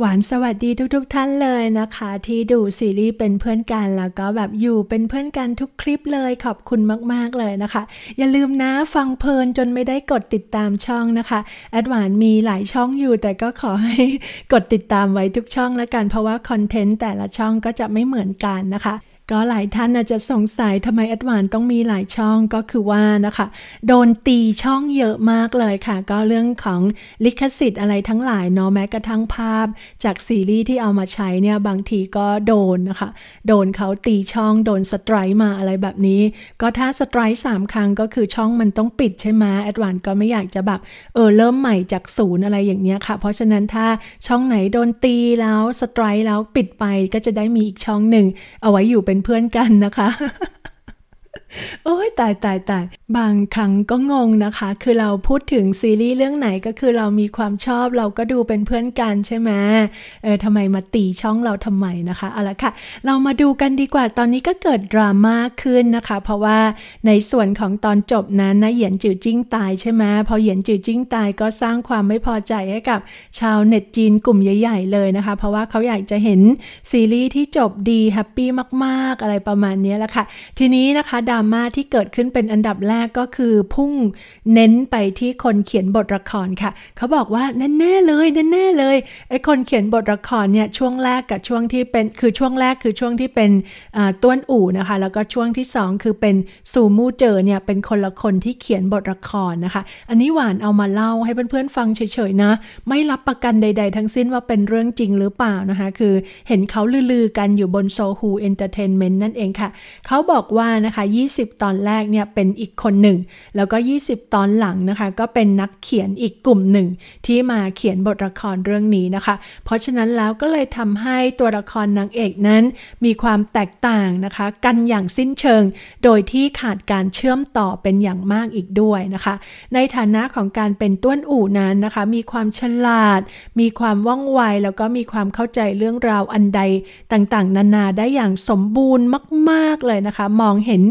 หวานสวัสดีทุกๆ ท่านเลยนะคะ ที่ดูซีรีส์เป็นเพื่อนกันแล้วก็แบบอยู่ เป็นเพื่อนกันทุกคลิปเลยขอบคุณมาก ๆ เลยนะคะ อย่าลืมนะฟังเพลินจนไม่ได้กดติดตามช่องนะคะแอดหวานมีหลายช่องอยู่แต่ก็ขอให้กดติดตามไว้ทุกช่อง แล้วกันเพราะว่าคอนเทนต์แต่ละช่องก็จะไม่เหมือนกันนะคะก็หลายท่านอาจจะสงสัยทำไมแอดวานต้องมีหลายช่องก็คือว่านะคะ โดนตีช่องเยอะมากเลยค่ะ ก็เรื่องของลิขสิทธิ์อะไรทั้งหลายเนาะแม้กระทั่งภาพ จากซีรีส์ที่เอามาใช้เนี่ยบางทีก็โดนนะคะโดนเขาตีช่องโดนสไตร์มาอะไรแบบนี้ก็ถ้าสไตร์สามครั้งก็คือช่องมันต้องปิดใช่ไหมแอดวานก็ไม่อยากจะแบบเออเริ่มใหม่จากศูนย์อะไรอย่างเนี้ยค่ะเพราะฉะนั้นถ้าช่องไหนโดนตีแล้วสไตร์แล้วปิดไปก็จะได้มีอีกช่องหนึ่งเอาไว้อยู่เป็นเป็นเพื่อนกันนะคะโอ้ยตายตายตายบางครั้งก็งงนะคะ คือเราพูดถึงซีรีส์เรื่องไหนก็คือเรามีความชอบเราก็ดูเป็นเพื่อนกันใช่ไหมเออทำไมมาตีช่องเราทำไมนะคะเอาละค่ะเรามาดูกันดีกว่าตอนนี้ก็เกิดดราม่าขึ้นนะคะ เพราะว่าในส่วนของตอนจบนั้นนะเหยียนจือจิ้งตายใช่ไหมพอเหยียนจือจิ้งตายก็สร้างความไม่พอใจให้กับชาวเน็ตจีนกลุ่มใหญ่ ๆ เลยนะคะ เพราะว่าเขาอยากจะเห็นซีรีส์ที่จบดีแฮปปี้มากๆ อะไรประมาณนี้แหละค่ะ ทีนี้นะคะดราม่าที่เกิดขึ้นเป็นอันดับแรกก็คือพุ่งเน้นไปที่คนเขียนบทละครค่ะ เขาบอกว่าแน่เลยแน่เลยไอ้คนเขียนบทละครเนี่ยช่วงแรกกับช่วงที่เป็นคือช่วงแรกคือช่วงที่เป็นต้วนอู่นะคะแล้วก็ช่วงที่2คือเป็นซูมูเจอเนี่ยเป็นคนละคนที่เขียนบทละครนะคะอันนี้หวานเอามาเล่าให้เพื่อนๆฟังเฉยๆนะไม่รับประกันใด ๆ ทั้งสิ้นว่าเป็นเรื่องจริงหรือเปล่านะคะคือเห็นเขาลือๆกันอยู่บนโซฮูเอนเตอร์เทนเมนต์นั่นเองค่ะเขาบอกว่านะคะ20ตอนแรกเนี่ยเป็นอีกคนหนึ่งแล้วก็ 20 ตอนหลังนะคะก็เป็นนักเขียนอีกกลุ่มหนึ่ง ที่มาเขียนบทละครเรื่องนี้นะคะ เพราะฉะนั้นแล้วก็เลยทำให้ตัวละครนางเอกนั้นมีความแตกต่างนะคะ กันอย่างสิ้นเชิง โดยที่ขาดการเชื่อมต่อเป็นอย่างมากอีกด้วยนะคะ ในฐานะของการเป็นต้วนอู่นั้นนะคะ มีความฉลาด มีความว่องไวแล้วก็มีความเข้าใจเรื่องราวอันใดต่างๆ นานาได้อย่างสมบูรณ์มาก ๆเลยนะคะ มองเห็น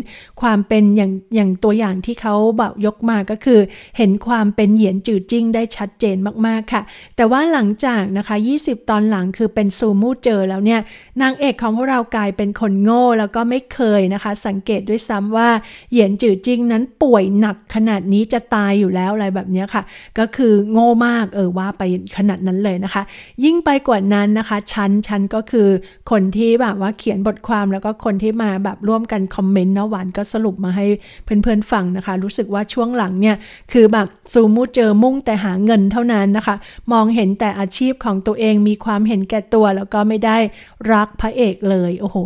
ความเป็นอย่าง อย่างตัวอย่างที่เขาบอกยกมาก็คือเห็นความเป็นเหยียนจือจิ้งได้ชัดเจนมากๆค่ะ แต่ว่าหลังจากนะคะ 20 ตอนหลังคือเป็นซูมูเจอแล้วเนี่ย นางเอกของพวกเรากลายเป็นคนโง่แล้วก็ไม่เคยนะคะ สังเกตด้วยซ้ำว่าเหยียนจือจิ้งนั้นป่วยหนักขนาดนี้จะตายอยู่แล้วอะไรแบบนี้ค่ะ ก็คือโง่มากเออว่าไปขนาดนั้นเลยนะคะ ยิ่งไปกว่านั้นนะคะ ชั้นชั้นก็คือคนที่แบบว่าเขียนบทความแล้วก็คนที่มาแบบร่วมกันคอมเมนต์เนาะหวานก็สรุปมาให้เพื่อนๆ ฟังนะคะ รู้สึกว่าช่วงหลังเนี่ย คือแบบซูมูเจอมุ่งแต่หาเงินเท่านั้นนะคะ มองเห็นแต่อาชีพของตัวเองมีความเห็นแก่ตัว แล้วก็ไม่ได้รักพระเอกเลย โอ้โห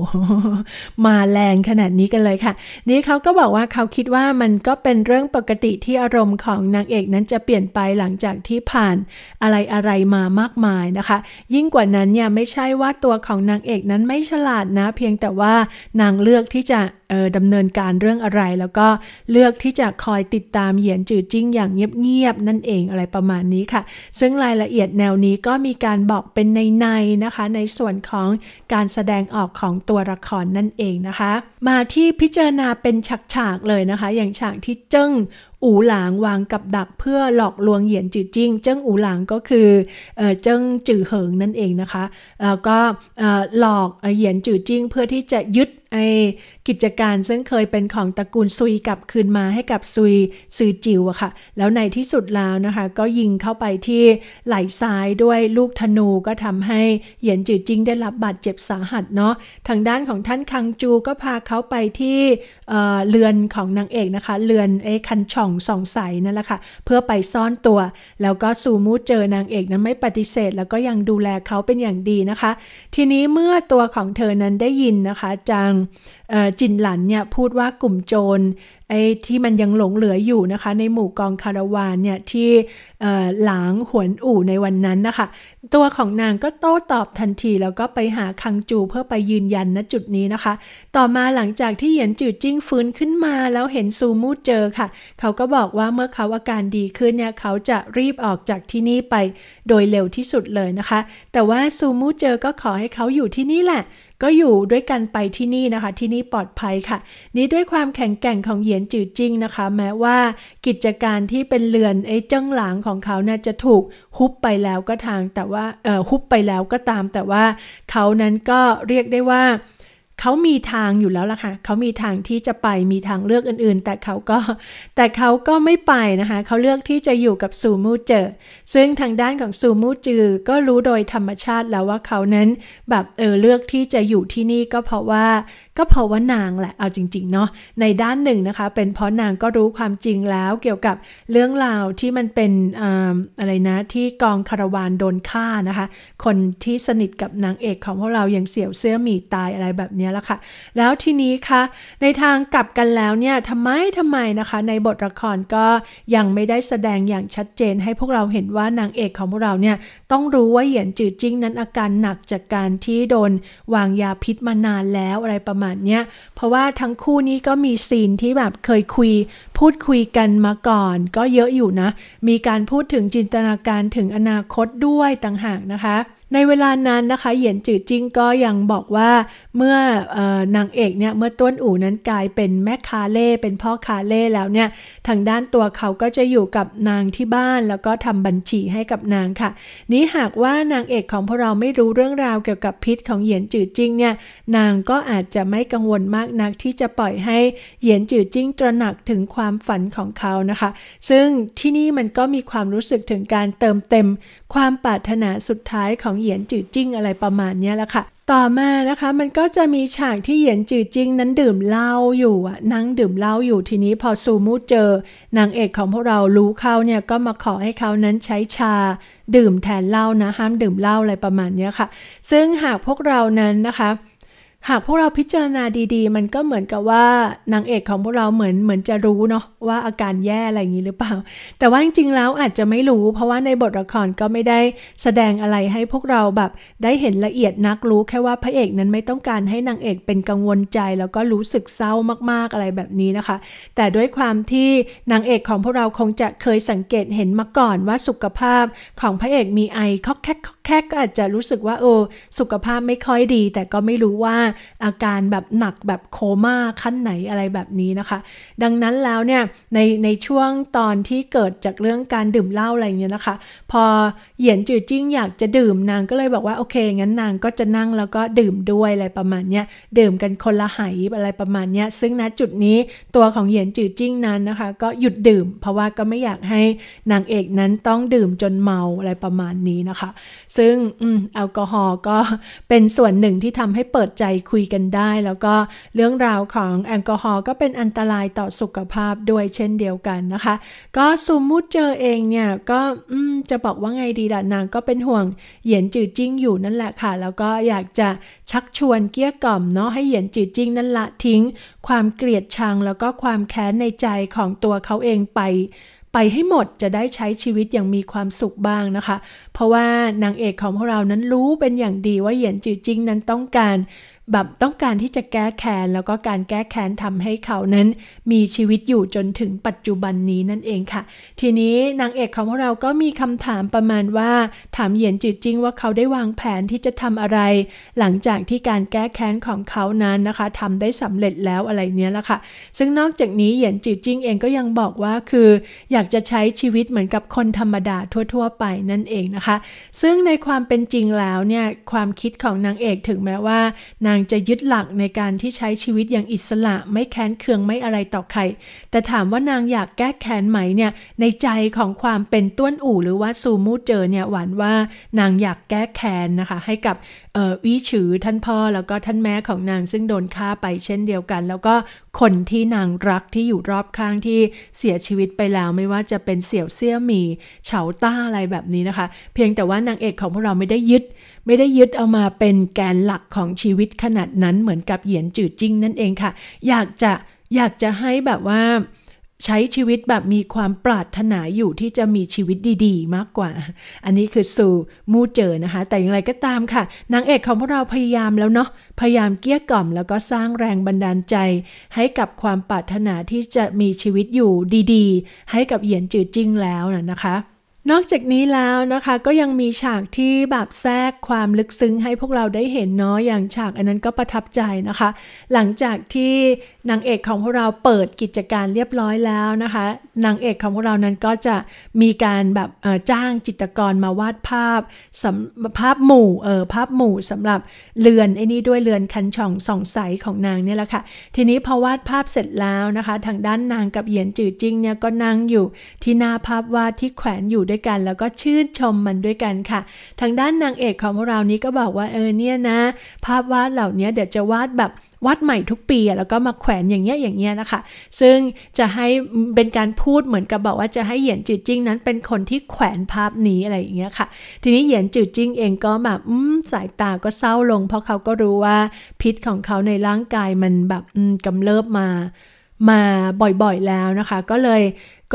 มาแรงขนาดนี้กันเลยค่ะนี่เขาก็บอกว่าเขาคิดว่ามันก็เป็นเรื่องปกติที่อารมณ์ของนางเอกนั้นจะเปลี่ยนไปหลังจากที่ผ่านอะไรอะไรมามากมายนะคะ ยิ่งกว่านั้นเนี่ยไม่ใช่ว่าตัวของนางเอกนั้นไม่ฉลาดนะ เพียงแต่ว่านางเลือกที่จะดำเนินการเรื่องอะไรแล้วก็เลือกที่จะคอยติดตามเหยียนจือจิ้งอย่างเงียบ ๆ นั่นเองอะไรประมาณนี้ค่ะ ซึ่งรายละเอียดแนวนี้ก็มีการบอกเป็นในในนะคะ ในส่วนของการแสดงออกของตัวละครนั่นเองนะคะ มาที่พิจารณาเป็นฉาก ๆ เลยนะคะ อย่างฉากที่เจิ้งอูหลางวางกับดักเพื่อหลอกลวงเหยียนจือจิ้ง เจิ้งอูหลางก็คือเจิ้งจือเหิงนั่นเองนะคะ แล้วก็หลอกเหยียนจือจิ้งเพื่อที่จะยึดไอ้กิจการซึ่งเคยเป็นของตระกูลซุยกลับคืนมาให้กับซุยซือจิวอะค่ะ แล้วในที่สุดแล้วนะคะ ก็ยิงเข้าไปที่ไหล่ซ้ายด้วยลูกธนูก็ทำให้เหยียนจือจิง ได้รับบาดเจ็บสาหัสเนาะ ทางด้านของท่านคังจูก็พาเขาไปที่เรือนของนางเอกนะคะเรือนไอ้คันช่องสองใสนั่นแหละค่ะเพื่อไปซ่อนตัว แล้วก็ซูมูเจอนางเอกนั้นไม่ปฏิเสธแล้วก็ยังดูแลเขาเป็นอย่างดีนะคะ ทีนี้เมื่อตัวของเธอนั้นได้ยินนะคะจังจินหลันเนี่ยพูดว่ากลุ่มโจรไอ้ที่มันยังหลงเหลืออยู่นะคะ ในหมู่กองคาราวานเนี่ยที่หลางหวนอู่ในวันนั้นนะคะตัวของนางก็โต้ตอบทันทีแล้วก็ไปหาคังจูเพื่อไปยืนยันณจุดนี้นะคะ ต่อมาหลังจากที่เหยียนจืดจิ้งฟื้นขึ้นมาแล้วเห็นซูมูเจอค่ะเขาก็บอกว่าเมื่อเขาอาการดีขึ้นเนี่ย เขาจะรีบออกจากที่นี่ไปโดยเร็วที่สุดเลยนะคะแต่ว่าซูมูเจอก็ขอให้เขาอยู่ที่นี่แหละก็อยู่ด้วยกันไปที่นี่นะคะที่นี่ปลอดภัยค่ะ นี้ด้วยความแข็งแกร่งของเหยียนจือจิงนะคะแม้ว่ากิจการที่เป็นเรือนไอ้เจ้้งหลางของเขาเนี่ยจะถูกฮุบไปแล้วก็ทาง แต่ว่าเออฮุบไปแล้วก็ตามแต่ว่าเขานั้นก็เรียกได้ว่าเขามีทางอยู่แล้วล่ะค่ะ เขามีทางที่จะไป มีทางเลือกอื่นๆ แต่เขาก็แต่เขาก็ไม่ไปนะคะ เขาเลือกที่จะอยู่กับซูมูเจอซึ่งทางด้านของซูมูจือก็รู้โดยธรรมชาติแล้วว่าเขานั้นแบบเออเลือกที่จะอยู่ที่นี่ก็เพราะว่าก็เพราะว่านางแหละเอาจริงๆเนาะ ในด้านหนึ่งนะคะ เป็นเพราะนางก็รู้ความจริงแล้ว เกี่ยวกับเรื่องราวที่มันเป็นออะไรนะที่กองคารวานโดนฆ่านะคะ คนที่สนิทกับนางเอกของพวกเราอย่างเสี่ยวเสื้อหมีตายอะไรแบบนี้ี้และค่ะแล้วทีนี้ค่ะในทางกลับกันแล้วเนี่ยทำไมทำไมนะคะ ในบทละครก็ยังไม่ได้แสดงอย่างชัดเจนให้พวกเราเห็นว่า นางเอกของพวกเราเนี่ยต้องรู้ว่าเหยียนจืดจิ้งนั้นอาการหนักจากการที่โดนวางยาพิษมานานแล้วอะไรประมาณเนี้ย เพราะว่าทั้งคู่นี้ก็มีซีนที่แบบเคยคุย พูดคุยกันมาก่อน ก็เยอะอยู่นะ มีการพูดถึงจินตนาการถึงอนาคตด้วยต่างหากนะคะในเวลานั้นนะคะ เหยียนจือจิงก็ยังบอกว่าเมื่ออนางเอกเนี่ยเมื่อต้นอู่นั้นกลายเป็นแม่คาเล่เป็นพ่อคาเล่แล้วเนี่ย ทางด้านตัวเขาก็จะอยู่กับนางที่บ้านแล้วก็ทำบัญชีให้กับนางค่ะ นี้หากว่านางเอกของพวกเราไม่รู้เรื่องราวเกี่ยวกับพิษของเหยียนจือจิงเนี่ย นางก็อาจจะไม่กังวลมากนัก ที่จะปล่อยให้เหยียนจือจิงตระหนักถึงความฝันของเขานะคะ ซึ่งที่นี่มันก็มีความรู้สึกถึงการเติมเต็ม ความปรารถนาสุดท้ายของเหยียนจือจิ้งอะไรประมาณนี้แหละค่ะ ต่อมานะคะมันก็จะมีฉากที่เหยียนจือจิ้งนั้นดื่มเหล้าอยู่อ่ะ นั่งดื่มเหล้าอยู่ทีนี้พอซูมูเจอ นางเอกของพวกเรารู้เขาเนี่ยก็มาขอให้เขานั้นใช้ชา ดื่มแทนเหล้านะ ห้ามดื่มเหล้าอะไรประมาณนี้ค่ะ ซึ่งหากพวกเรานั้นนะคะหากพวกเราพิจารณาดีๆ มันก็เหมือนกับว่านางเอกของพวกเราเหมือนเหมือนจะรู้เนาะว่าอาการแย่อะไรอย่างนี้หรือเปล่า แต่ว่าจริง ๆ แล้วอาจจะไม่รู้เพราะว่าในบทละครก็ไม่ได้แสดงอะไรให้พวกเราแบบได้เห็นละเอียดนักรู้แค่ว่าพระเอกนั้นไม่ต้องการให้นางเอกเป็นกังวลใจแล้วก็รู้สึกเศร้ามากๆ อะไรแบบนี้นะคะ แต่ด้วยความที่นางเอกของพวกเราคงจะเคยสังเกตเห็นมาก่อนว่าสุขภาพของพระเอกมีไอคอกแคกแค่ก็อาจจะรู้สึกว่าเออสุขภาพไม่ค่อยดี แต่ก็ไม่รู้ว่าอาการแบบหนักแบบโคม่าขั้นไหนอะไรแบบนี้นะคะ ดังนั้นแล้วเนี่ยในในช่วงตอนที่เกิดจากเรื่องการดื่มเหล้าอะไรเงี้ยนะคะ พอเหยียนจือจิ้งอยากจะดื่มนางก็เลยบอกว่าโอเค งั้นนางก็จะนั่งแล้วก็ดื่มด้วยอะไรประมาณเนี้ยดื่มกันคนละไหอะไรประมาณเนี้ย ซึ่งณจุดนี้ตัวของเหยียนจือจิ้งนั้นนะคะ ก็หยุดดื่ม เพราะว่าก็ไม่อยากให้นางเอกนั้นต้องดื่มจนเมาอะไรประมาณนี้นะคะซึ่งแอลกอฮอล์ก็เป็นส่วนหนึ่งที่ทำให้เปิดใจคุยกันได้ แล้วก็เรื่องราวของแอลกอฮอล์ก็เป็นอันตรายต่อสุขภาพด้วยเช่นเดียวกันนะคะ ก็ซูมูิเจอเองเนี่ย ก็จะบอกว่าไงดีละนางก็เป็นห่วงเหยียนจือจิ้งอยู่นั่นแหละค่ะ แล้วก็อยากจะชักชวนเกี้ยกล่อม เนาะให้เหยียนจือจิ้งนั่นละทิ้งความเกลียดชังแล้วก็ความแค้นในใจของตัวเขาเองไปไปให้หมดจะได้ใช้ชีวิตอย่างมีความสุขบ้างนะคะ เพราะว่านางเอกของพวกเรานั้นรู้เป็นอย่างดีว่าเหยียนจือจิงนั้นต้องการบบต้องการที่จะแก้แค้นแล้วก็การแก้แค้นทำให้เขานั้น มีชีวิตอยู่จนถึงปัจจุบันนี้นั่นเองค่ะ ทีนี้นางเอกของเราก็มีคำถามประมาณว่า ถามเหยียนจืดจิ้งว่าเขาได้วางแผนที่จะทำอะไร หลังจากที่การแก้แค้นของเขานั้นนะคะทำได้สำเร็จแล้วอะไรเนี้ยละค่ะซึ่งนอกจากนี้เหยียนจืดจิ้งเองก็ยังบอกว่าคือ อยากจะใช้ชีวิตเหมือนกับคนธรรมดาทั่ว ๆ ไปนั่นเองนะคะ ซึ่งในความเป็นจริงแล้วเนี่ยความคิดของนางเอกถึงแม้ว่านางางจะยึดหลักในการที่ใช้ชีวิตอย่างอิสระไม่แค้นเคืองไม่อะไรต่อใครแต่ถามว่านางอยากแก้แค้นไหมเนี่ยในใจของความเป็นต้วนอู่ หรือว่าซูมูเจอเนี่ยหวานว่านางอยากแก้แค้นนะคะ ให้กับวิชือ ท่านพ่อแล้วก็ท่านแม่ของนางซึ่งโดนฆ่าไปเช่นเดียวกัน แล้วก็คนที่นางรักที่อยู่รอบข้างที่เสียชีวิตไปแล้วไม่ว่าจะเป็นเสี่ยวเซี่ยมี เฉาต้าอะไรแบบนี้นะคะ เพียงแต่ว่านางเอกของพวกเราไม่ได้ยึด ไม่ได้ยึดเอามาเป็นแกนหลักของชีวิตขนาดนั้นเหมือนกับเหยียนจืดจิ้งนั่นเองค่ะ อยากจะอยากจะให้แบบว่าใช้ชีวิตแบบมีความปรารถนาอยู่ที่จะมีชีวิตดี ๆ มากกว่า อันนี้คือสู่มู่เจอนะคะ แต่อย่างไรก็ตามค่ะ นางเอกของพวกเราพยายามแล้วเนาะ พยายามเกี้ยกล่อมแล้วก็สร้างแรงบันดาลใจ ให้กับความปรารถนาที่จะมีชีวิตอยู่ดี ๆ ให้กับเหยียนจือจิงแล้วนะคะนอกจากนี้แล้วนะคะก็ยังมีฉากที่แบบแทรกความลึกซึ้งให้พวกเราได้เห็นเนาะอย่างฉากอันนั้นก็ประทับใจนะคะ หลังจากที่นางเอกของพวกเราเปิดกิจการเรียบร้อยแล้วนะคะนางเอกของพวกเรานั้นก็จะมีการแบบจ้างจิตรกรมาวาดภาพสำภาพหมู่เออภาพหมู่สำหรับเรือนไอ้นี่ด้วยเรือนคันช่องสองใสของนางเนี่ยแหละค่ะทีนี้พอวาดภาพเสร็จแล้วนะคะ ทางด้านนางกับเหยียนจือจิงเนี่ยก็นั่งอยู่ที่หน้าภาพวาดที่แขวนอยู่ด้วยยกันแล้วก็ชื่นชมมันด้วยกันค่ะ ทางด้านนางเอกของเรานี้ก็บอกว่าเออเนี่ยนะภาพวาดเหล่านี้เดี๋ยวจะวาดแบบวาดใหม่ทุกปีแล้วก็มาแขวนอย่างเงี้ยอย่างเงี้ยนะคะ ซึ่งจะให้เป็นการพูดเหมือนกับบอกว่าจะให้เหยียนจืดจิ้งนั้นเป็นคนที่แขวนภาพนี้อะไรอย่างเงี้ยค่ะ ทีนี้เหยียนจืดจิ้งเองก็แบบสายตาก็เศร้าลง เพราะเขาก็รู้ว่าพิษของเขาในร่างกายมันแบบกำเริบมามาบ่อยๆแล้วนะคะก็เลย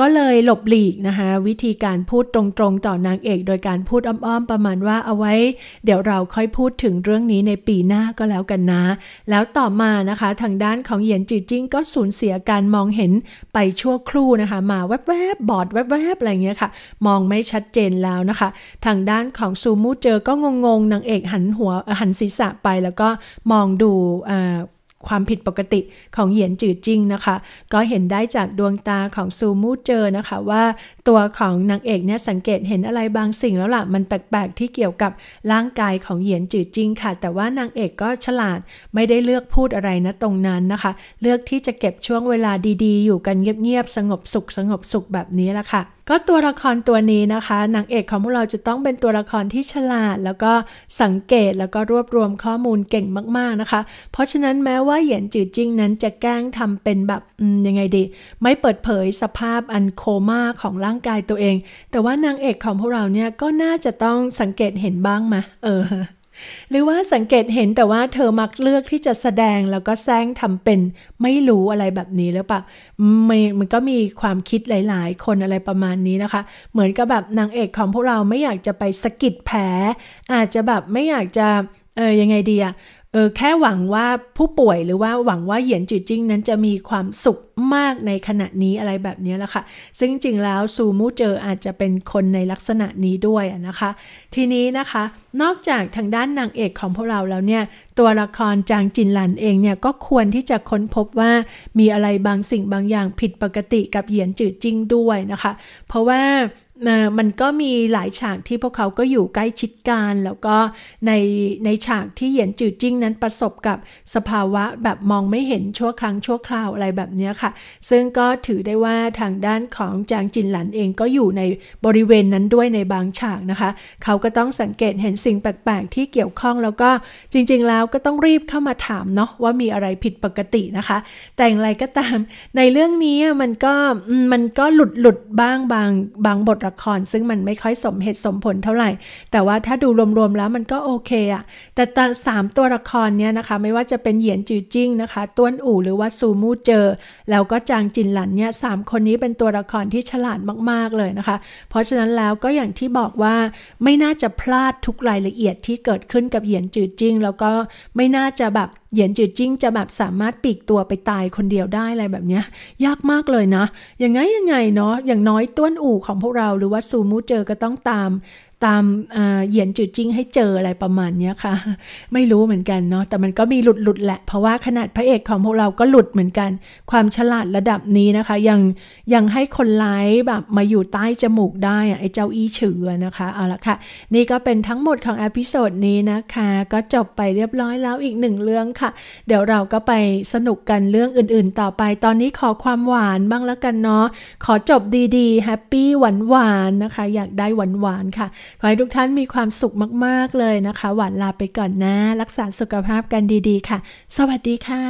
ก็เลยหลบหลีกนะคะวิธีการพูดตรงๆต่อนางเอกโดยการพูดอ้อมๆ ประมาณว่าเอาไว้ เดี๋ยวเราค่อยพูดถึงเรื่องนี้ในปีหน้าก็แล้วกันนะ แล้วต่อมานะคะ ทางด้านของเหยียนจีจิ้งก็สูญเสียการมองเห็นไปชั่วครู่นะคะมาแวบๆ บอดแวบๆอะไรเงี้ยค่ะ มองไม่ชัดเจนแล้วนะคะ ทางด้านของซูมูเจอก็งงๆนางเอกหันหัวหันศีรษะไป แล้วก็มองดูความผิดปกติของเหยียนจืดจริงนะคะ ก็เห็นได้จากดวงตาของซูมูเจอนะคะว่าตัวของนางเอกเนี่ยสังเกตเห็นอะไรบางสิ่งแล้วล่ะมันแปลกๆที่เกี่ยวกับร่างกายของเหยียนจือจริงค่ะ แต่ว่านางเอกก็ฉลาดไม่ได้เลือกพูดอะไรนะตรงนั้นนะคะ เลือกที่จะเก็บช่วงเวลาดี ๆ อยู่กันเงียบๆสงบสุขสงบสุขแบบนี้ละค่ะ ก็ตัวละครตัวนี้นะคะนางเอกของพวกเราจะต้องเป็นตัวละครที่ฉลาด แล้วก็สังเกตแล้วก็รวบรวมข้อมูลเก่งมาก ๆนะคะ เพราะฉะนั้นแม้ว่าเหยียนจือจิง นั้นจะแกล้งทำเป็นแบบยังไงดี ไม่เปิดเผยสภาพอันโคม่าของร่างางกายตัวเอง แต่ว่านางเอกของพวกเราเนี่ยก็น่าจะต้องสังเกตเห็นบ้างมาเออ หรือว่าสังเกตเห็นแต่ว่าเธอมักเลือกที่จะแสดงแล้วก็แซงทำเป็นไม่รู้อะไรแบบนี้หรือเปล่ามันมันก็มีความคิดหลายๆคนอะไรประมาณนี้นะคะ เหมือนกับแบบนางเอกของพวกเราไม่อยากจะไปสะกิดแผล อาจจะแบบไม่อยากจะ เออ ยังไงดีอะเออแค่หวังว่าผู้ป่วยหรือว่าหวังว่าเหยียนจือจิ้งนั้นจะมีความสุขมากในขณะนี้อะไรแบบนี้แลละค่ะ ซึ่งจริงแล้วซูมูเจออาจจะเป็นคนในลักษณะนี้ด้วยนะคะ ทีนี้นะคะ นอกจากทางด้านนางเอกของพวกเราแล้วเนี่ย ตัวละครจางจินหลันเองเนี่ยก็ควรที่จะค้นพบว่ามีอะไรบางสิ่งบางอย่างผิดปกติกับเหยียนจือจิ้งด้วยนะคะ เพราะว่ามันก็มีหลายฉากที่พวกเขาก็อยู่ใกล้ชิดกันแล้วก็ในในฉากที่เหยียนจือจิ้งนั้นประสบกับสภาวะแบบมองไม่เห็นชั่วครั้งชั่วคราวอะไรแบบนี้ค่ะ ซึ่งก็ถือได้ว่าทางด้านของจางจินหลันเองก็อยู่ในบริเวณนั้นด้วยในบางฉากนะคะ เขาก็ต้องสังเกตเห็นสิ่งแปลกๆที่เกี่ยวข้องแล้วก็จริงๆแล้วก็ต้องรีบเข้ามาถามเนาะว่ามีอะไรผิดปกตินะคะ แต่อย่างไรก็ตาม ในเรื่องนี้มันก็มันก็หลุดหลุดบ้างบางบางบทละครซึ่งมันไม่ค่อยสมเหตุสมผลเท่าไหร่ แต่ว่าถ้าดูรวมๆแล้วมันก็โอเคอะแต่ตสามตัวละครเนี่ยนะคะ ไม่ว่าจะเป็นเหยียนจือจิ้งนะคะ ต้วนอู่หรือว่าซูมูเจอแล้วก็จางจินหลันเนี่ยสามคนนี้เป็นตัวละครที่ฉลาดมาก ๆเลยนะคะ เพราะฉะนั้นแล้วก็อย่างที่บอกว่าไม่น่าจะพลาดทุกรายละเอียดที่เกิดขึ้นกับเหยียนจือจิ้งแล้วก็ไม่น่าจะแบบเหยียนจือจิ้งจะแบบสามารถปีกตัวไปตายคนเดียวได้อะไรแบบเนี้ย ยากมากเลยนะ ยังไงยังไงเนาะอย่างน้อยต้วนอู่ของพวกเราหรือว่าซูมูเจอก็ต้องตามตามเหยียนจืดจิ้งให้เจออะไรประมาณนี้ค่ะ ไม่รู้เหมือนกันเนาะแต่มันก็มีหลุดหลุดแหละเพราะว่าขนาดพระเอกของพวกเราก็หลุดเหมือนกัน ความฉลาดระดับนี้นะคะ ยังยังให้คนร้ายแบบมาอยู่ใต้จมูกได้อะไอ้เจ้าอี้เฉือนะคะเอาละค่ะนี่ก็เป็นทั้งหมดของอพิโซดนี้นะคะก็จบไปเรียบร้อยแล้วอีกหนึ่งเรื่องค่ะ เดี๋ยวเราก็ไปสนุกกันเรื่องอื่นๆ ต่อไป ตอนนี้ขอความหวานบ้างแล้วกันเนาะขอจบดีๆแฮปปี้หวานๆนะคะอยากได้หวานๆค่ะขอให้ทุกท่านมีความสุขมาก ๆ เลยนะคะ หวานลาไปก่อนนะ รักษาสุขภาพกันดีๆ ค่ะ สวัสดีค่ะ